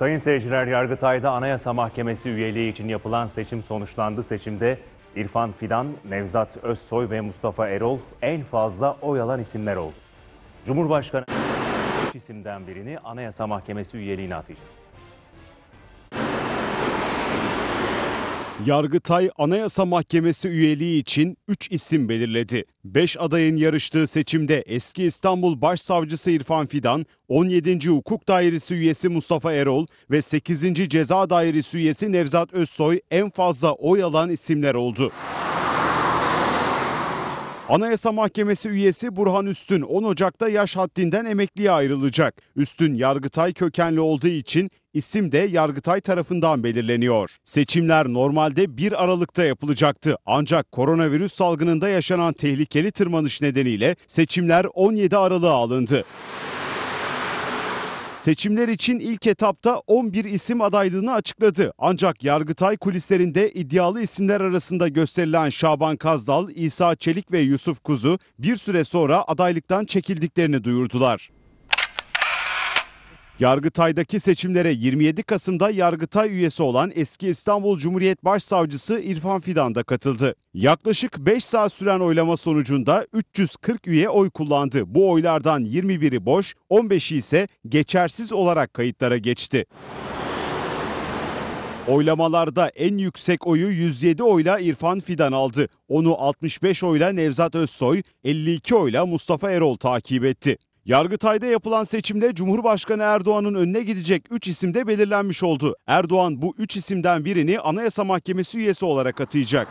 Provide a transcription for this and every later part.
Sayın seyirciler Yargıtay'da Anayasa Mahkemesi üyeliği için yapılan seçim sonuçlandı. Seçimde İrfan Fidan, Nevzat Özsoy ve Mustafa Erol en fazla oy alan isimler oldu. Cumhurbaşkanı 3 isimden birini Anayasa Mahkemesi üyeliğine atacak. Yargıtay Anayasa Mahkemesi üyeliği için 3 isim belirledi. 5 adayın yarıştığı seçimde eski İstanbul Başsavcısı İrfan Fidan, 17. Hukuk Dairesi üyesi Mustafa Erol ve 8. Ceza Dairesi üyesi Nevzat Özsoy en fazla oy alan isimler oldu. Anayasa Mahkemesi üyesi Burhan Üstün 10 Ocak'ta yaş haddinden emekliye ayrılacak. Üstün Yargıtay kökenli olduğu için isim de Yargıtay tarafından belirleniyor. Seçimler normalde 1 Aralık'ta yapılacaktı. Ancak koronavirüs salgınında yaşanan tehlikeli tırmanış nedeniyle seçimler 17 Aralık'a alındı. Seçimler için ilk etapta 11 isim adaylığını açıkladı. Ancak Yargıtay kulislerinde iddialı isimler arasında gösterilen Şaban Kazdal, İsa Çelik ve Yusuf Kuzu bir süre sonra adaylıktan çekildiklerini duyurdular. Yargıtay'daki seçimlere 27 Kasım'da Yargıtay üyesi olan eski İstanbul Cumhuriyet Başsavcısı İrfan Fidan da katıldı. Yaklaşık 5 saat süren oylama sonucunda 340 üye oy kullandı. Bu oylardan 21'i boş, 15'i ise geçersiz olarak kayıtlara geçti. Oylamalarda en yüksek oyu 107 oyla İrfan Fidan aldı. Onu 65 oyla Nevzat Özsoy, 52 oyla Mustafa Erol takip etti. Yargıtay'da yapılan seçimde Cumhurbaşkanı Erdoğan'ın önüne gidecek 3 isim de belirlenmiş oldu. Erdoğan bu 3 isimden birini Anayasa Mahkemesi üyesi olarak atayacak.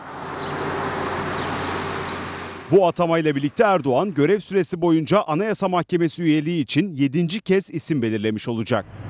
Bu atamayla birlikte Erdoğan görev süresi boyunca Anayasa Mahkemesi üyeliği için 7. kez isim belirlemiş olacak.